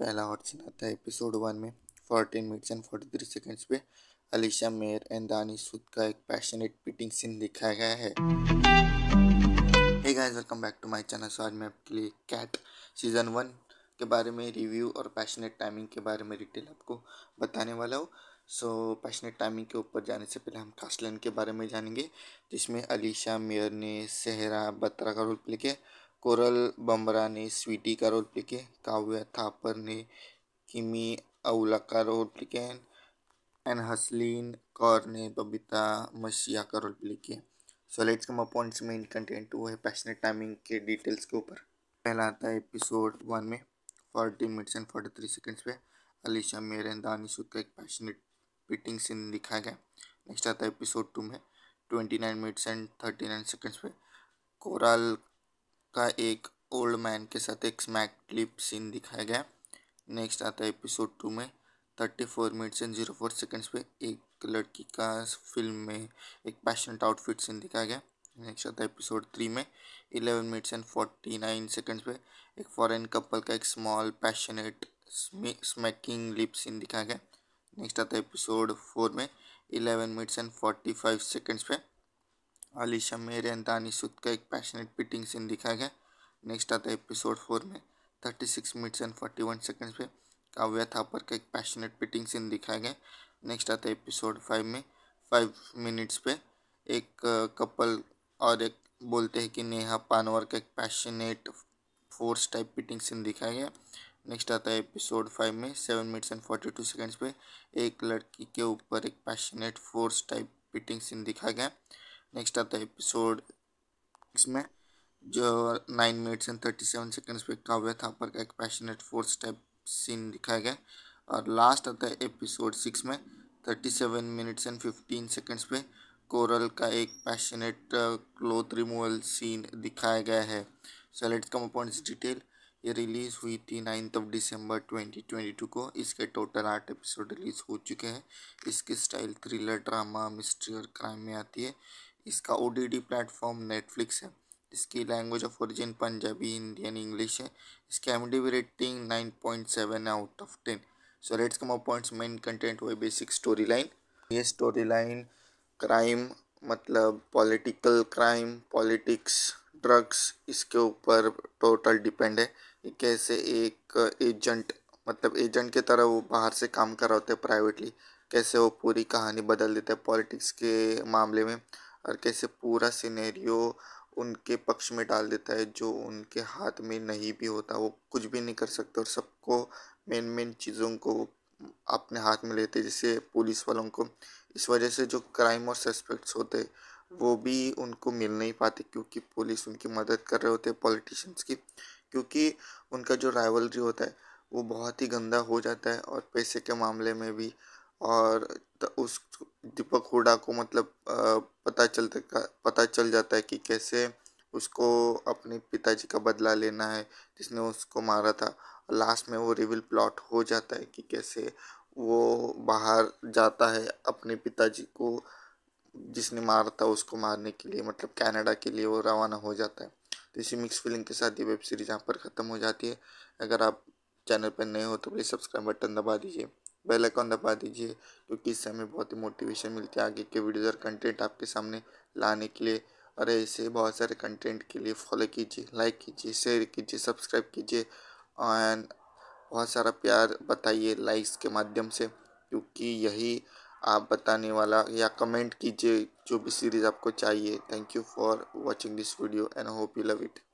पहला ऑडिशन आता है एपिसोड वन में fourteen minutes and forty three seconds पे अलीशा मेयर एंड दानी सुद का एक पैशनेट पीटिंग सीन दिखाया गया है hey guys welcome back to my channel so आज मैं आपके लिए कैट सीजन वन के बारे में रिव्यू और पैशनेट टाइमिंग के बारे में डिटेल आपको बताने वाला हूँ सो पैशनेट टाइमिंग के ऊपर जाने से पहले हम कास्टलैंड के बारे में जानेंगे जिसमें अलीशा मेयर ने सेहरा बत्रा का रोल प्ले किया कोरल बम्बरा ने स्वीटी का रोल प्ले किया काव्या थापर ने किमी अवला का रोल प्ले किया एंड हसलीन कौर ने बबीता मशिया का रोल प्ले किया so let's come upon its main content वो है पैशनेट टाइमिंग के डिटेल्स के ऊपर पहला आता है एपिसोड वन में forty minutes and forty three seconds पे अलीशा मेर एंड दानिश का एक पैशनेट पिटिंग सीन दिखाया गया नेक्स्ट आता है एपिसोड टू में twenty nine minutes and thirty nine seconds पे कोराल का एक ओल्ड मैन के साथ एक स्मैक क्लिप सीन दिखाया गया नेक्स्ट आता है एपिसोड टू में thirty four minutes and zero four seconds पे एक लड़की का फिल्म में एक पैशनेट आउटफिट सीन दिखाया गया नेक्स्ट आता है एपिसोड थ्री में eleven minutes and forty nine seconds पे एक फॉरेन कपल का एक small passionate smacking lip scene दिखाया गया नेक्स्ट आता है एपिसोड फोर में eleven minutes and forty five seconds पे अलीशा मेरे एंड सुद का एक पैशनेट पिटिंग सीन दिखाया गया नेक्स्ट आता है एपिसोड फोर में thirty six minutes and forty one seconds पे काव्य थापर का एक पैशनेट पिटिंग सीन दिखाया गया नेक्स्ट आता है एपिसोड फाइव में फाइव मिनट्स पे एक कपल और एक बोलते हैं कि नेहा पानवर का एक passionate force type petting scene दिखाया गया नेक्स्ट आता है एपिसोड फाइव में seven minutes and forty two seconds पे एक लड़की के ऊपर एक passionate force type petting scene दिखाया गया नेक्स्ट आता है एपिसोड इसमें जो nine minutes and thirty seven seconds पे काव्य थापर का एक पैशनेट फोर स्टेप सीन दिखाया गया और लास्ट आता है एपिसोड सिक्स में thirty seven minutes and fifteen seconds पे कोरल का एक पैशनेट क्लोथ रिमूवल सीन दिखाया गया है सो लेट्स कम अपॉन इस डिटेल ये रिलीज़ हुई थी नाइन्थ ऑफ दिसंबर टू को इसके टोटल आठ एपिसोड रिलीज़ हो चुके हैं इसकी स्टाइल थ्रिलर ड्रामा मिस्ट्री और क्राइम में आती है इसका ओ डी प्लेटफॉर्म नेटफ्लिक्स है इसकी language of origin Punjabi Indian English है इसकी M D rating nine point seven out of ten so let's come points main content हुए बेसिक स्टोरी लाइन ये स्टोरी लाइन क्राइम मतलब पॉलिटिकल क्राइम पॉलिटिक्स ड्रग्स इसके ऊपर total depend है कैसे एक एजेंट मतलब एजेंट के तरह वो बाहर से काम कर रहे होते हैं प्राइवेटली कैसे वो पूरी कहानी बदल देते हैं पॉलिटिक्स के मामले में और कैसे पूरा सिनेरियो उनके पक्ष में डाल देता है जो उनके हाथ में नहीं भी होता वो कुछ भी नहीं कर सकते और सबको मेन मेन चीज़ों को अपने हाथ में लेते जैसे पुलिस वालों को इस वजह से जो क्राइम और सस्पेक्ट्स होते वो भी उनको मिल नहीं पाते क्योंकि पुलिस उनकी मदद कर रहे होते पॉलिटिशियंस की क्योंकि उनका जो राइवलरी होता है वो बहुत ही गंदा हो जाता है और पैसे के मामले में भी और उस दीपक हुडा को मतलब पता चलता पता चल जाता है कि कैसे उसको अपने पिताजी का बदला लेना है जिसने उसको मारा था लास्ट में वो रिविल प्लॉट हो जाता है कि कैसे वो बाहर जाता है अपने पिताजी को जिसने मारा था उसको मारने के लिए मतलब कनाडा के लिए वो रवाना हो जाता है तो इसी मिक्स फीलिंग के साथ ये वेब सीरीज यहाँ पर ख़त्म हो जाती है अगर आप चैनल पर नए हो तो प्लीज़ सब्सक्राइब बटन दबा दीजिए बेल आइकॉन दबा दीजिए क्योंकि इससे हमें बहुत ही मोटिवेशन मिलती है आगे के वीडियोज़ और कंटेंट आपके सामने लाने के लिए और ऐसे बहुत सारे कंटेंट के लिए फॉलो कीजिए लाइक कीजिए शेयर कीजिए सब्सक्राइब कीजिए एंड बहुत सारा प्यार बताइए लाइक्स के माध्यम से क्योंकि यही आप बताने वाला या कमेंट कीजिए जो भी सीरीज़ आपको चाहिए thank you for watching this video and hope you love it